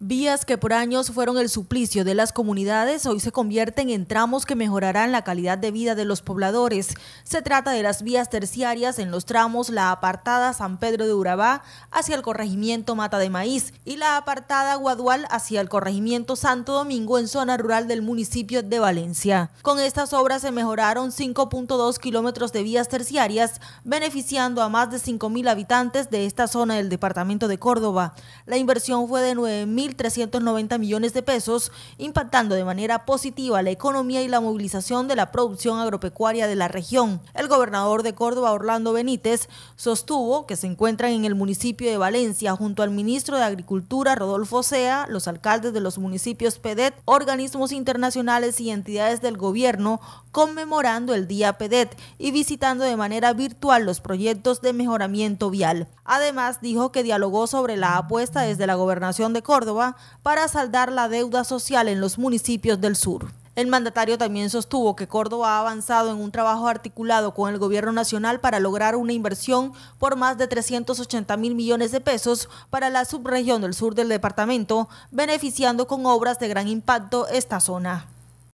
Vías que por años fueron el suplicio de las comunidades hoy se convierten en tramos que mejorarán la calidad de vida de los pobladores. Se trata de las vías terciarias en los tramos la apartada San Pedro de Urabá hacia el corregimiento Mata de Maíz y la apartada Guadual hacia el corregimiento Santo Domingo en zona rural del municipio de Valencia. Con estas obras se mejoraron 5.2 kilómetros de vías terciarias, beneficiando a más de 5.000 habitantes de esta zona del departamento de Córdoba. La inversión fue de 9.000 1.390 millones de pesos, impactando de manera positiva la economía y la movilización de la producción agropecuaria de la región. El gobernador de Córdoba, Orlando Benítez, sostuvo que se encuentran en el municipio de Valencia junto al ministro de Agricultura, Rodolfo Sea, los alcaldes de los municipios PEDET, organismos internacionales y entidades del gobierno, conmemorando el Día PEDET y visitando de manera virtual los proyectos de mejoramiento vial. Además, dijo que dialogó sobre la apuesta desde la gobernación de Córdoba para saldar la deuda social en los municipios del sur. El mandatario también sostuvo que Córdoba ha avanzado en un trabajo articulado con el gobierno nacional para lograr una inversión por más de 380 mil millones de pesos para la subregión del sur del departamento, beneficiando con obras de gran impacto esta zona.